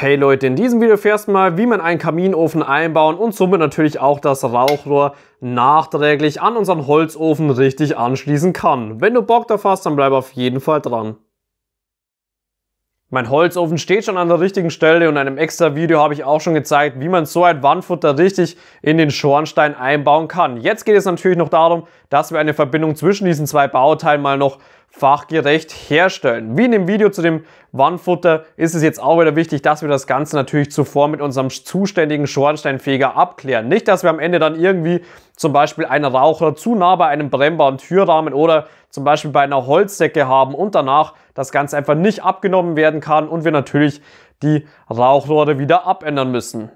Hey Leute, in diesem Video erfährst du mal, wie man einen Kaminofen einbauen und somit natürlich auch das Rauchrohr nachträglich an unseren Holzofen richtig anschließen kann. Wenn du Bock drauf hast, dann bleib auf jeden Fall dran. Mein Holzofen steht schon an der richtigen Stelle und in einem extra Video habe ich auch schon gezeigt, wie man so ein Wandfutter richtig in den Schornstein einbauen kann. Jetzt geht es natürlich noch darum, dass wir eine Verbindung zwischen diesen zwei Bauteilen mal noch fachgerecht herstellen. Wie in dem Video zu dem Wannfutter ist es jetzt auch wieder wichtig, dass wir das Ganze natürlich zuvor mit unserem zuständigen Schornsteinfeger abklären. Nicht, dass wir am Ende dann irgendwie zum Beispiel einen Raucher zu nah bei einem brennbaren Türrahmen oder zum Beispiel bei einer Holzdecke haben und danach das Ganze einfach nicht abgenommen werden kann und wir natürlich die Rauchrohre wieder abändern müssen.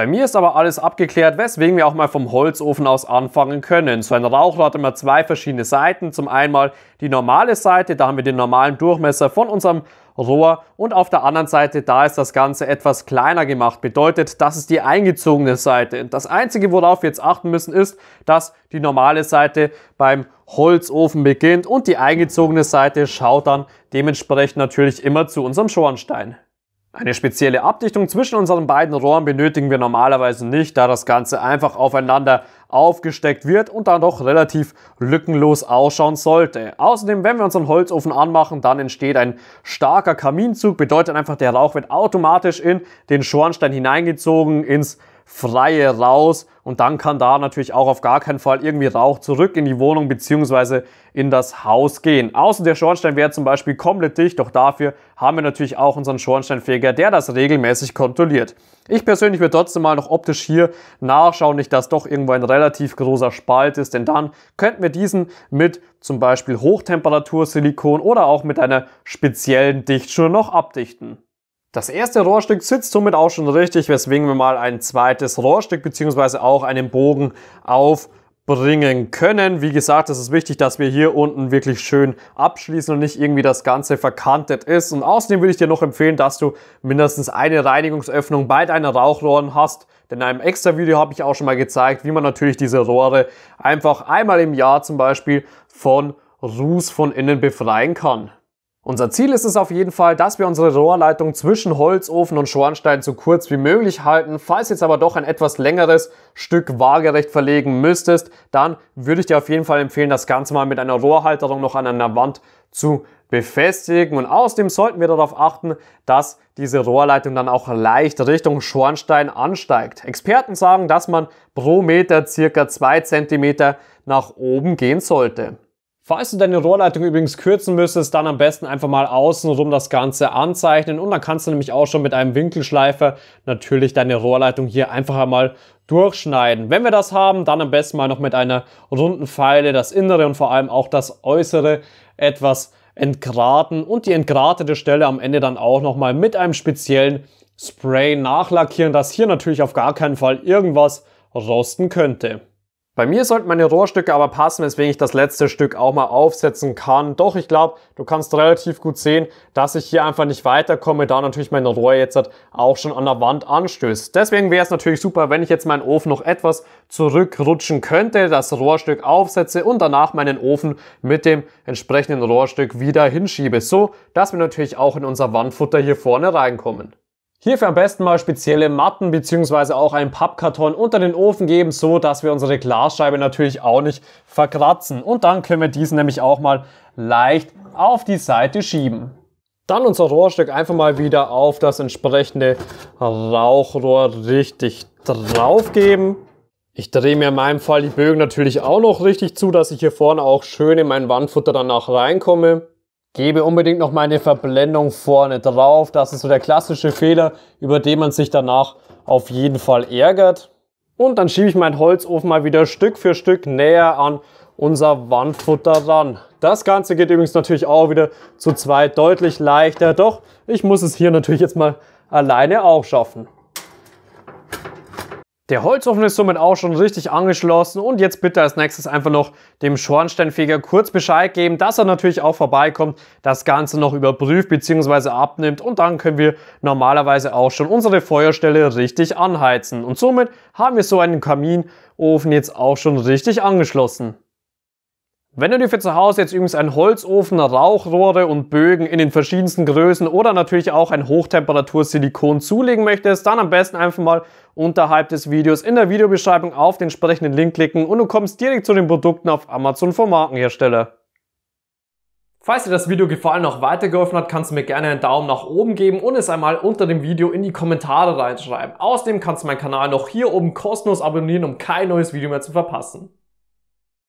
Bei mir ist aber alles abgeklärt, weswegen wir auch mal vom Holzofen aus anfangen können. So ein Rauchrohr hat immer zwei verschiedene Seiten. Zum einen die normale Seite, da haben wir den normalen Durchmesser von unserem Rohr und auf der anderen Seite, da ist das Ganze etwas kleiner gemacht. Bedeutet, das ist die eingezogene Seite. Das Einzige, worauf wir jetzt achten müssen, ist, dass die normale Seite beim Holzofen beginnt und die eingezogene Seite schaut dann dementsprechend natürlich immer zu unserem Schornstein. Eine spezielle Abdichtung zwischen unseren beiden Rohren benötigen wir normalerweise nicht, da das Ganze einfach aufeinander aufgesteckt wird und dann doch relativ lückenlos ausschauen sollte. Außerdem, wenn wir unseren Holzofen anmachen, dann entsteht ein starker Kaminzug, bedeutet einfach, der Rauch wird automatisch in den Schornstein hineingezogen, ins freie raus und dann kann da natürlich auch auf gar keinen Fall irgendwie Rauch zurück in die Wohnung bzw. in das Haus gehen. Außer der Schornstein wäre zum Beispiel komplett dicht, doch dafür haben wir natürlich auch unseren Schornsteinfeger, der das regelmäßig kontrolliert. Ich persönlich würde trotzdem mal noch optisch hier nachschauen, nicht dass doch irgendwo ein relativ großer Spalt ist, denn dann könnten wir diesen mit zum Beispiel Hochtemperatursilikon oder auch mit einer speziellen Dichtschnur noch abdichten. Das erste Rohrstück sitzt somit auch schon richtig, weswegen wir mal ein zweites Rohrstück bzw. auch einen Bogen aufbringen können. Wie gesagt, es ist wichtig, dass wir hier unten wirklich schön abschließen und nicht irgendwie das Ganze verkantet ist. Und außerdem würde ich dir noch empfehlen, dass du mindestens eine Reinigungsöffnung bei deinen Rauchrohren hast. Denn in einem extra Video habe ich auch schon mal gezeigt, wie man natürlich diese Rohre einfach einmal im Jahr zum Beispiel von Ruß von innen befreien kann. Unser Ziel ist es auf jeden Fall, dass wir unsere Rohrleitung zwischen Holzofen und Schornstein so kurz wie möglich halten. Falls jetzt aber doch ein etwas längeres Stück waagerecht verlegen müsstest, dann würde ich dir auf jeden Fall empfehlen, das Ganze mal mit einer Rohrhalterung noch an einer Wand zu befestigen. Und außerdem sollten wir darauf achten, dass diese Rohrleitung dann auch leicht Richtung Schornstein ansteigt. Experten sagen, dass man pro Meter circa zwei Zentimeter nach oben gehen sollte. Falls du deine Rohrleitung übrigens kürzen müsstest, dann am besten einfach mal außenrum das Ganze anzeichnen und dann kannst du nämlich auch schon mit einem Winkelschleifer natürlich deine Rohrleitung hier einfach einmal durchschneiden. Wenn wir das haben, dann am besten mal noch mit einer runden Pfeile das Innere und vor allem auch das Äußere etwas entgraten und die entgratete Stelle am Ende dann auch nochmal mit einem speziellen Spray nachlackieren, dass hier natürlich auf gar keinen Fall irgendwas rosten könnte. Bei mir sollten meine Rohrstücke aber passen, weswegen ich das letzte Stück auch mal aufsetzen kann. Doch ich glaube, du kannst relativ gut sehen, dass ich hier einfach nicht weiterkomme, da natürlich mein Rohr jetzt halt auch schon an der Wand anstößt. Deswegen wäre es natürlich super, wenn ich jetzt meinen Ofen noch etwas zurückrutschen könnte, das Rohrstück aufsetze und danach meinen Ofen mit dem entsprechenden Rohrstück wieder hinschiebe. So, dass wir natürlich auch in unser Wandfutter hier vorne reinkommen. Hierfür am besten mal spezielle Matten beziehungsweise auch einen Pappkarton unter den Ofen geben, so dass wir unsere Glasscheibe natürlich auch nicht verkratzen. Und dann können wir diesen nämlich auch mal leicht auf die Seite schieben. Dann unser Rohrstück einfach mal wieder auf das entsprechende Rauchrohr richtig draufgeben. Ich drehe mir in meinem Fall die Bögen natürlich auch noch richtig zu, dass ich hier vorne auch schön in mein Wandfutter danach reinkomme. Gebe unbedingt noch meine Verblendung vorne drauf. Das ist so der klassische Fehler, über den man sich danach auf jeden Fall ärgert. Und dann schiebe ich meinen Holzofen mal wieder Stück für Stück näher an unser Wandfutter ran. Das Ganze geht übrigens natürlich auch wieder zu zweit deutlich leichter. Doch ich muss es hier natürlich jetzt mal alleine auch schaffen. Der Holzofen ist somit auch schon richtig angeschlossen und jetzt bitte als nächstes einfach noch dem Schornsteinfeger kurz Bescheid geben, dass er natürlich auch vorbeikommt, das Ganze noch überprüft bzw. abnimmt und dann können wir normalerweise auch schon unsere Feuerstelle richtig anheizen. Und somit haben wir so einen Kaminofen jetzt auch schon richtig angeschlossen. Wenn du dir für zu Hause jetzt übrigens einen Holzofen, Rauchrohre und Bögen in den verschiedensten Größen oder natürlich auch ein Hochtemperatursilikon zulegen möchtest, dann am besten einfach mal unterhalb des Videos in der Videobeschreibung auf den entsprechenden Link klicken und du kommst direkt zu den Produkten auf Amazon vom Markenhersteller. Falls dir das Video gefallen und auch weitergeholfen hat, kannst du mir gerne einen Daumen nach oben geben und es einmal unter dem Video in die Kommentare reinschreiben. Außerdem kannst du meinen Kanal noch hier oben kostenlos abonnieren, um kein neues Video mehr zu verpassen.